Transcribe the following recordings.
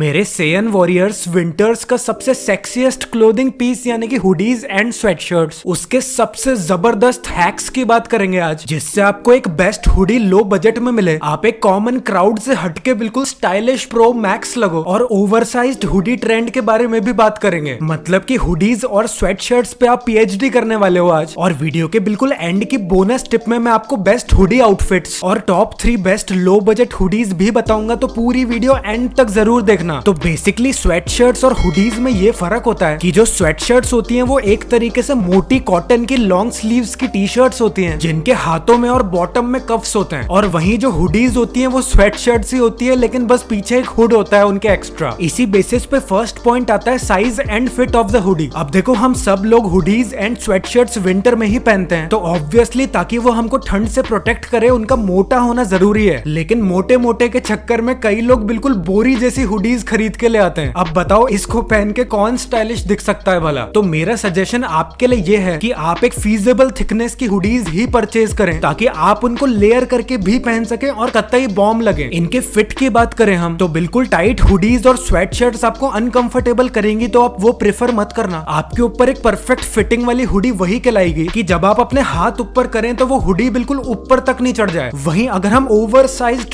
मेरे Saiyan warriors winters का सबसे सेक्सीएस्ट क्लोथिंग पीस यानी कि हुडीज एंड स्वेटशर्ट्स उसके सबसे जबरदस्त हैक्स की बात करेंगे आज जिससे आपको एक बेस्ट हुडी लो बजट में मिले आप एक कॉमन क्राउड से हटके बिल्कुल स्टाइलिश प्रो मैक्स लगो और ओवरसाइज्ड हुडी ट्रेंड के बारे में भी बात करेंगे मतलब की हुडीज और स्वेट पे आप पी करने वाले हो आज और वीडियो के बिल्कुल एंड की बोनस टिप में मैं आपको बेस्ट हुडी आउटफिट्स और top three best low budget hoodies भी बताऊंगा तो पूरी वीडियो एंड तक जरूर देख रखना तो बेसिकली स्वेट शर्ट्स और हुडीज में ये फर्क होता है कि जो स्वेट होती हैं वो एक तरीके से मोटी कॉटन की लॉन्ग स्लीव्स की टी शर्ट होती हैं जिनके हाथों में और बॉटम में कफ्स होते हैं और वहीं जो हुडीज होती हैं वो स्वेट ही होती है लेकिन बस पीछे एक हुड होता है उनके एक्स्ट्रा इसी बेसिस पे फर्स्ट पॉइंट आता है size and fit of the hoodie अब देखो हम सब लोग हुडीज एंड स्वेट विंटर में ही पहनते हैं तो ऑब्वियसली ताकि वो हमको ठंड से प्रोटेक्ट करे उनका मोटा होना जरूरी है लेकिन मोटे मोटे के चक्कर में कई लोग बिल्कुल बोरी जैसी हुडी चीज खरीद के ले आते हैं अब बताओ इसको पहन के कौन स्टाइलिश दिख सकता है भला तो मेरा सजेशन आपके लिए ये है कि आप एक फीजेबल थिकनेस की हुडीज ही परचेज करें ताकि आप उनको लेयर करके भी पहन सके और कतई बॉम्ब लगे इनके फिट की बात करें हम तो बिल्कुल टाइट हुडीज और स्वेट शर्ट आपको अनकंफर्टेबल करेंगी तो आप वो प्रेफर मत करना आपके ऊपर एक परफेक्ट फिटिंग वाली हुडी वही कहलाएगी कि जब आप अपने हाथ ऊपर करें तो वो हुडी बिल्कुल ऊपर तक नहीं चढ़ जाए वहीं अगर हम ओवर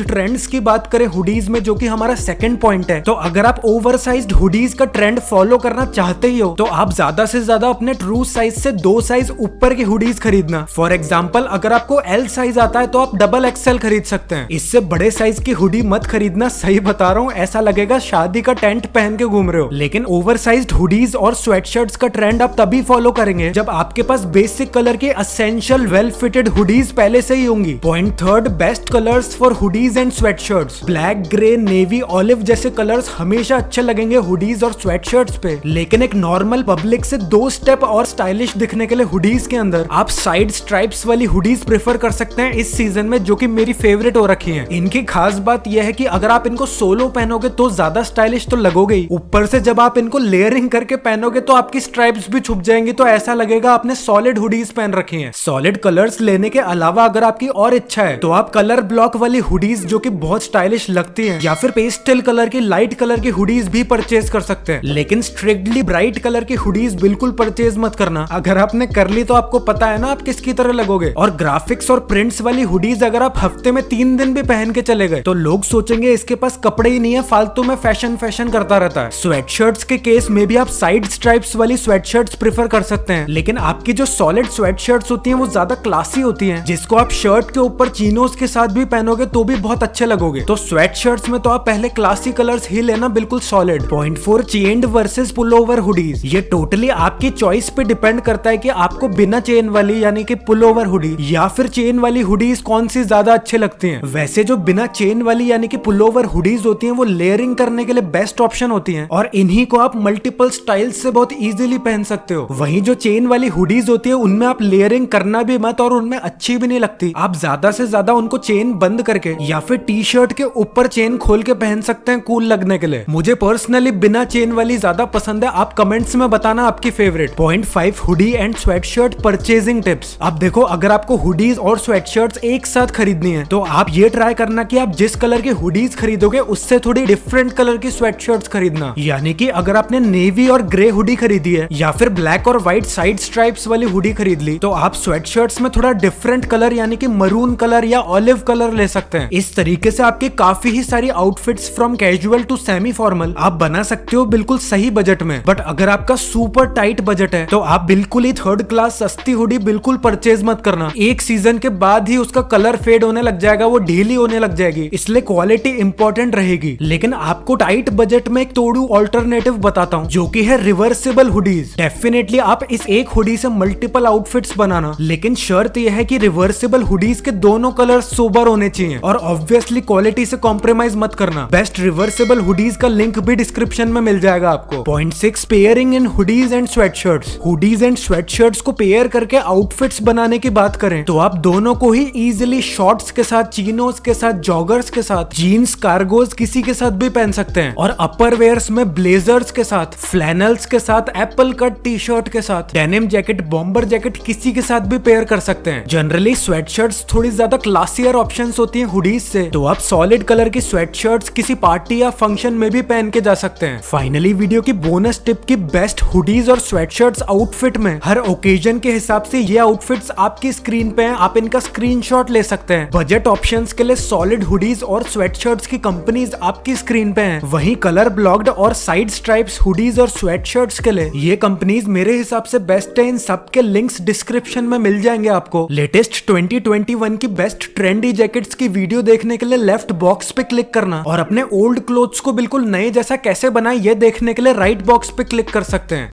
ट्रेंड्स की बात करें हुडीज में जो कि हमारा सेकंड पॉइंट है है तो अगर आप ओवर साइज हुडीज का ट्रेंड फॉलो करना चाहते ही हो तो आप ज्यादा से ज्यादा अपने ट्रू साइज से दो साइज ऊपर की हुडीज खरीदना फॉर एग्जाम्पल अगर आपको एल साइज आता है तो आप डबल एक्सएल खरीद सकते हैं इससे बड़े साइज की हुडी मत खरीदना सही बता रहा हूँ ऐसा लगेगा शादी का टेंट पहन के घूम रहे हो लेकिन ओवर साइज हुडीज और स्वेटशर्ट्स का ट्रेंड आप तभी फॉलो करेंगे जब आपके पास बेसिक कलर के असेंशियल वेल फिटेड हुडीज पहले से ही होंगी point third best colours for hoodies and sweatshirts black grey navy olive जैसे कलर कलर्स हमेशा अच्छे लगेंगे हुडीज और स्वेटशर्ट्स पे लेकिन एक नॉर्मल पब्लिक से दो स्टेप और स्टाइलिश दिखने के लिए हुडीज के अंदर आप साइड स्ट्राइप्स वाली हुडीज प्रेफर कर सकते हैं इस सीजन में जो की मेरी फेवरेट हो रखी है इनकी खास बात यह है की अगर आप इनको सोलो पहनोगे तो ज्यादा स्टाइलिश तो लगोगे ही ऊपर से जब आप इनको लेयरिंग करके पहनोगे तो आपकी स्ट्राइप्स भी छुप जाएंगी तो ऐसा लगेगा आपने सॉलिड हुडीज पहन रखी है सॉलिड कलर्स लेने के अलावा अगर आपकी और इच्छा है तो आप कलर ब्लॉक वाली हुडीज जो की बहुत स्टाइलिश लगती है या फिर पेस्टल कलर की लाइट लाइट कलर की हुडीज भी परचेज कर सकते हैं लेकिन स्ट्रिक्टली ब्राइट कलर की हुडीज बिल्कुल परचेज मत करना अगर आपने कर ली तो आपको पता है ना आप किसकी तरह लगोगे और ग्राफिक्स और प्रिंट्स वाली हुडीज अगर आप हफ्ते में तीन दिन भी पहन के चले गए तो लोग सोचेंगे इसके पास कपड़े ही नहीं है फालतू में फैशन फैशन करता रहता है स्वेट शर्ट्स के केस में भी आप साइड स्ट्राइप्स वाली स्वेट शर्ट्स प्रिफर कर सकते हैं लेकिन आपकी जो सॉलिड स्वेट शर्ट्स होती है वो ज्यादा क्लासी होती है जिसको आप शर्ट के ऊपर चीनोज के साथ भी पहनोगे तो भी बहुत अच्छे लगोगे तो स्वेट शर्ट्स में तो आप पहले क्लासी कलर्स हिल है ना बिल्कुल solid point four chain versus pullover hoodies ये टोटली आपकी चॉइस पे डिपेंड करता है की आपको बिना चेन वाली यानी की पुल ओवर हुडी या फिर चेन वाली हुडीज कौन सी ज्यादा अच्छे लगते हैं वैसे जो बिना चेन वाली यानी कि पुल ओवर हुडीज होती है वो लेयरिंग करने के लिए बेस्ट ऑप्शन होती है और इन्हीं को आप मल्टीपल स्टाइल से बहुत इजिली पहन सकते हो वहीं जो चेन वाली हुडीज होती है उनमें आप लेयरिंग करना भी मत और उनमें अच्छी भी नहीं लगती आप ज्यादा से ज्यादा उनको चेन बंद करके या फिर टी शर्ट के ऊपर चेन खोल के पहन सकते हैं कूल लगने के लिए मुझे पर्सनली बिना चेन वाली ज्यादा पसंद है आप कमेंट्स में बताना आपकी favourite point five hoodie and sweatshirt purchasing tips आप देखो अगर आपको हुडीज और स्वेट शर्ट एक साथ खरीदनी है तो आप ये ट्राई करना की आप जिस कलर की हुडीज खरीदोगे उससे थोड़ी डिफरेंट कलर की स्वेट शर्ट खरीदना यानी की अगर आपने नेवी और ग्रे हुडी खरीदी है या फिर ब्लैक और व्हाइट साइड स्ट्राइप्स वाली हुडी खरीद ली तो आप स्वेट शर्ट में थोड़ा डिफरेंट कलर यानी कि मरून कलर या ऑलिव कलर ले सकते हैं इस तरीके से आपकी काफी ही सारी outfits from casual to semi formal आप बना सकते हो बिल्कुल सही बजट में बट अगर आपका सुपर टाइट बजट है तो आप बिल्कुल ही थर्ड क्लास सस्ती हुडी बिल्कुल परचेज मत करना एक सीजन के बाद ही उसका कलर फेड होने लग जाएगा वो ढीली होने लग जाएगी इसलिए क्वालिटी इंपॉर्टेंट रहेगी लेकिन आपको टाइट बजट में एक तोड़ू ऑल्टरनेटिव बताता हूँ जो की है रिवर्सिबल हुडीज डेफिनेटली आप इस एक हुडी से मल्टीपल आउटफिट्स बनाना लेकिन शर्त यह है की रिवर्सिबल हुडीज के दोनों कलर सोबर होने चाहिए और ऑब्वियसली क्वालिटी से कॉम्प्रोमाइज मत करना बेस्ट रिवर्सिबल अफोर्डेबल हुडीज का लिंक भी डिस्क्रिप्शन में मिल जाएगा आपको point six pairing in hoodies and sweatshirt hoodies and sweatshirt को पेयर करके आउटफिट बनाने की बात करें तो आप दोनों को ही इजिली शॉर्ट्स के साथ चीनोज के साथ जॉगर्स के साथ जीन्स कार्गोज किसी के साथ भी पहन सकते हैं और अपर वेयर में ब्लेजर्स के साथ फ्लैनल्स के साथ एप्पल कट टी शर्ट के साथ डेनिम जैकेट बॉम्बर जैकेट किसी के साथ भी पेयर कर सकते हैं जनरली स्वेट शर्ट थोड़ी ज्यादा क्लासियर ऑप्शन होती है हुडीज से तो आप सॉलिड कलर की स्वेट शर्ट किसी पार्टी या फंक्शन में भी पहन के जा सकते हैं फाइनली वीडियो की बोनस टिप की बेस्ट हुडीज और स्वेट आउटफिट में हर ओकेजन के हिसाब से ये आउटफिट आपकी स्क्रीन पे हैं आप इनका स्क्रीन ले सकते हैं बजट ऑप्शन के लिए सॉलिड हुडीज और स्वेट की कंपनीज आपकी स्क्रीन पे हैं वही कलर ब्लॉक्ड और साइड स्ट्राइप्स हुडीज और स्वेट के लिए ये कंपनीज मेरे हिसाब से बेस्ट है इन सबके लिंक्स डिस्क्रिप्शन में मिल जाएंगे आपको लेटेस्ट 2021 की बेस्ट ट्रेंडी जैकेट्स की वीडियो देखने के लिए लेफ्ट बॉक्स पे क्लिक करना और अपने ओल्ड क्लोथ को बिल्कुल नए जैसा कैसे बनाए ये देखने के लिए राइट बॉक्स पे क्लिक कर सकते हैं